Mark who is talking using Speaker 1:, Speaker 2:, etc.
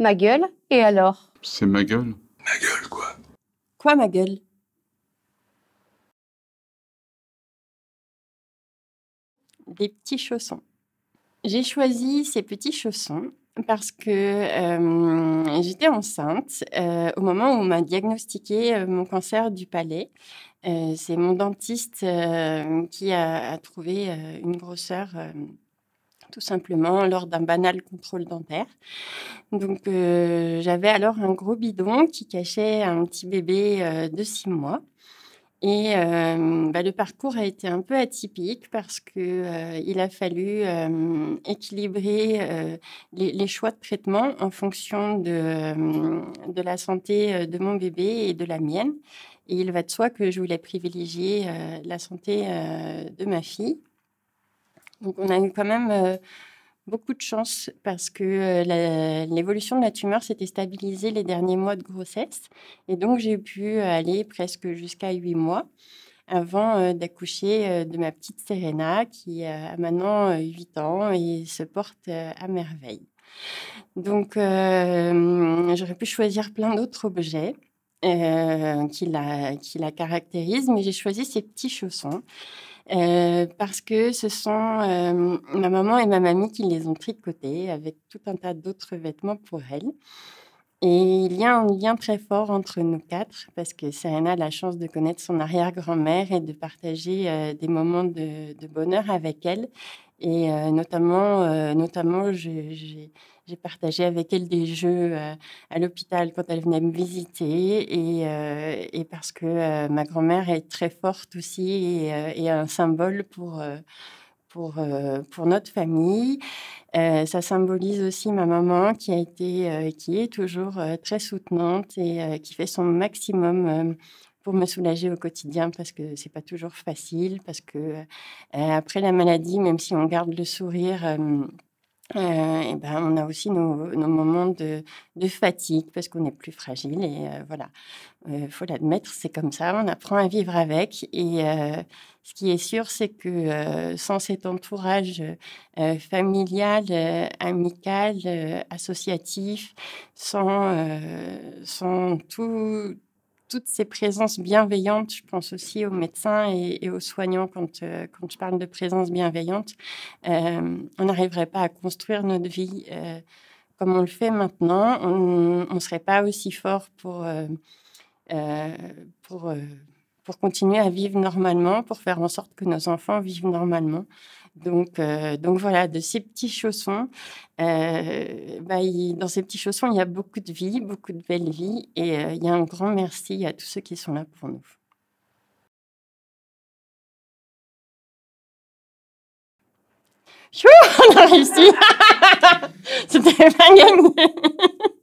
Speaker 1: Ma gueule, et alors C'est ma gueule. Ma gueule, quoi Quoi, ma gueule Des petits chaussons. J'ai choisi ces petits chaussons parce que euh, j'étais enceinte euh, au moment où on m'a diagnostiqué euh, mon cancer du palais. c'est mon dentiste qui a, a trouvé une grosseur tout simplement lors d'un banal contrôle dentaire. Donc euh, j'avais alors un gros bidon qui cachait un petit bébé euh, de six mois. Et euh, bah, le parcours a été un peu atypique parce qu'il il a fallu équilibrer les, choix de traitement en fonction de, de la santé de mon bébé et de la mienne. Et il va de soi que je voulais privilégier la santé de ma fille. Donc on a eu quand même euh, beaucoup de chance parce que euh, l'évolution de la tumeur s'était stabilisée les derniers mois de grossesse. Et donc j'ai pu euh, aller presque jusqu'à huit mois avant d'accoucher de ma petite Serena qui a maintenant 8 ans et se porte à merveille. Donc j'aurais pu choisir plein d'autres objets. qui, la, qui la caractérisent, mais j'ai choisi ces petits chaussons euh, parce que ce sont euh, ma maman et ma mamie qui les ont pris de côté avec tout un tas d'autres vêtements pour elles. Et il y a un lien très fort entre nous quatre, parce que Serena a la chance de connaître son arrière-grand-mère et de partager euh, des moments de, de, bonheur avec elle. Et notamment, notamment j'ai j'ai partagé avec elle des jeux euh, à l'hôpital quand elle venait me visiter et, euh, parce que euh, ma grand-mère est très forte aussi et, et un symbole pour, pour, pour notre famille. ça symbolise aussi ma maman qui a été, qui est toujours très soutenante et qui fait son maximum pour me soulager au quotidien parce que c'est pas toujours facile parce que après la maladie, même si on garde le sourire euh, et ben, on a aussi nos, nos moments de, de, fatigue parce qu'on est plus fragile et euh, voilà, il euh, faut l'admettre, c'est comme ça, on apprend à vivre avec et euh, ce qui est sûr, c'est que euh, sans cet entourage familial, amical, associatif, sans, sans tout, toutes ces présences bienveillantes, je pense aussi aux médecins et, aux soignants quand, euh, quand je parle de présence bienveillante, euh, on n'arriverait pas à construire notre vie euh, comme on le fait maintenant. On ne serait pas aussi fort pour... pour pour continuer à vivre normalement, pour faire en sorte que nos enfants vivent normalement. Donc, euh, donc voilà, de ces petits chaussons, euh, bah, dans ces petits chaussons, il y a beaucoup de vie, beaucoup de belles vies, et euh, il y a un grand merci à tous ceux qui sont là pour nous. Chou, on a réussi C'était pas gagné